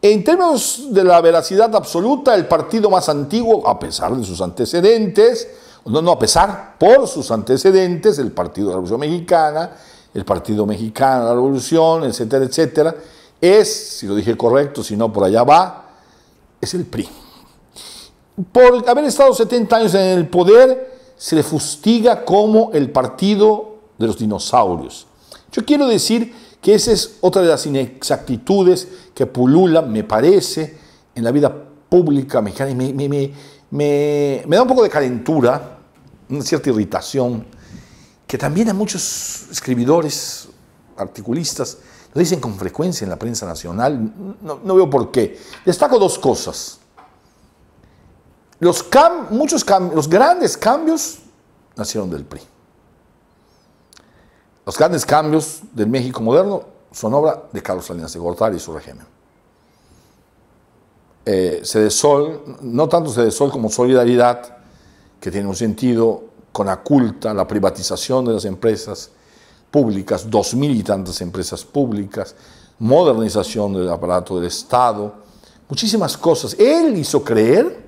En términos de la veracidad absoluta, el partido más antiguo, a pesar de sus antecedentes, no, no, a pesar por sus antecedentes, el Partido de la Revolución Mexicana, el Partido Mexicano de la Revolución, etcétera, etcétera, es, si lo dije correcto, si no por allá va, es el PRI. Por haber estado 70 años en el poder, se le fustiga como el partido de los dinosaurios. Yo quiero decir esa es otra de las inexactitudes que pulula, me parece, en la vida pública mexicana. Y me, da un poco de calentura, una cierta irritación, que también a muchos escribidores, articulistas, lo dicen con frecuencia en la prensa nacional. No, veo por qué. Destaco dos cosas. Los, muchos los grandes cambios nacieron del PRI. Los grandes cambios del México moderno son obra de Carlos Salinas de Gortari y su régimen. Eh, Sol, no tanto se Sol como Solidaridad, que tiene un sentido con culta, la privatización de las empresas públicas, dos mil y tantas empresas públicas, modernización del aparato del Estado, muchísimas cosas. Él hizo creer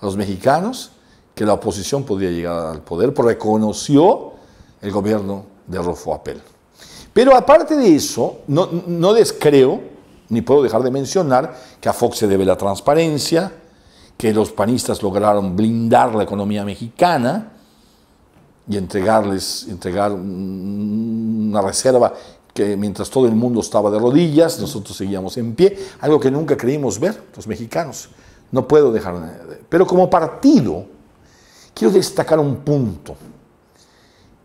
a los mexicanos que la oposición podía llegar al poder, pero reconoció el gobierno de Rolfo Apel. Pero aparte de eso, no, descreo, ni puedo dejar de mencionar, que a Fox se debe la transparencia, que los panistas lograron blindar la economía mexicana y entregarles, entregar una reserva que mientras todo el mundo estaba de rodillas, nosotros seguíamos en pie, algo que nunca creímos ver los mexicanos. No puedo dejar. Pero como partido, quiero destacar un punto.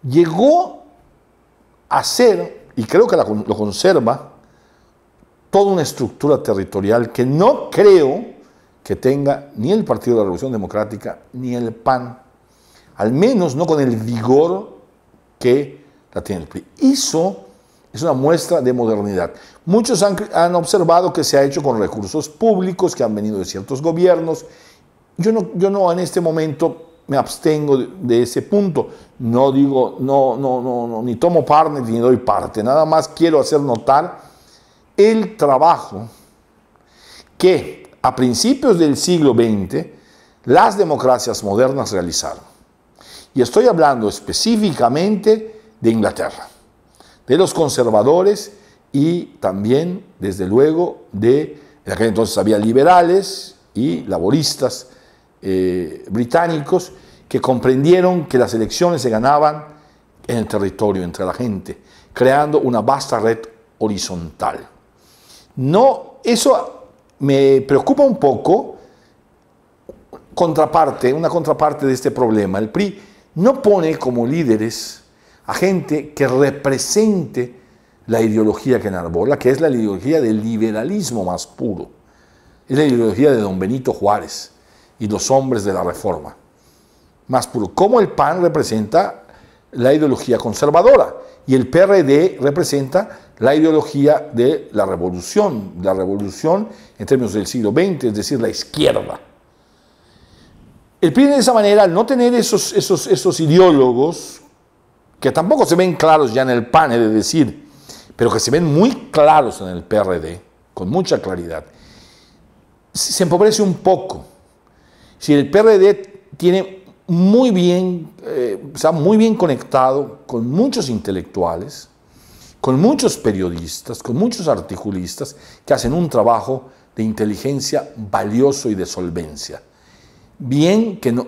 Llegó hacer, y creo que lo conserva, toda una estructura territorial que no creo que tenga ni el Partido de la Revolución Democrática ni el PAN, al menos no con el vigor que la tiene el PRI. Eso es una muestra de modernidad. Muchos han, observado que se ha hecho con recursos públicos que han venido de ciertos gobiernos. Yo no, yo no en este momento me abstengo de ese punto. No digo, no, no, no, ni tomo parte ni doy parte. Nada más quiero hacer notar el trabajo que a principios del siglo XX las democracias modernas realizaron. Y estoy hablando específicamente de Inglaterra, de los conservadores y también, desde luego, de, en aquel entonces había liberales y laboristas, eh, británicos que comprendieron que las elecciones se ganaban en el territorio, entre la gente, creando una vasta red horizontal. No, eso me preocupa un poco, contraparte, una contraparte de este problema. El PRI no pone como líderes a gente que represente la ideología que enarbola, que es la ideología del liberalismo más puro. Es la ideología de don Benito Juárez, y los hombres de la reforma. Más puro, como el PAN representa la ideología conservadora y el PRD representa la ideología de la revolución, la revolución en términos del siglo XX, es decir, la izquierda. El PRI de esa manera, al no tener esos, esos, esos ideólogos, que tampoco se ven claros ya en el PAN, es de decir, pero que se ven muy claros en el PRD, con mucha claridad, se empobrece un poco si el PRD tiene muy bien, está eh, muy bien conectado con muchos intelectuales, con muchos periodistas, con muchos articulistas que hacen un trabajo de inteligencia valioso y de solvencia. Bien que no,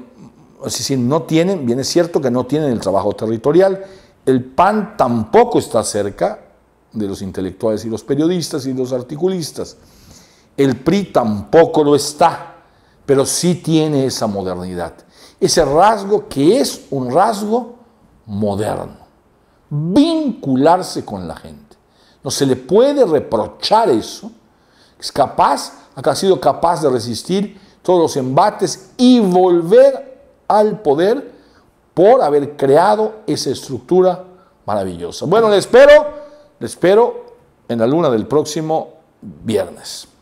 si no tienen, bien es cierto que no tienen el trabajo territorial, el PAN tampoco está cerca de los intelectuales y los periodistas y los articulistas, el PRI tampoco lo está pero sí tiene esa modernidad, ese rasgo que es un rasgo moderno, vincularse con la gente. No se le puede reprochar eso, es capaz, ha sido capaz de resistir todos los embates y volver al poder por haber creado esa estructura maravillosa. Bueno, le espero, le espero en la luna del próximo viernes.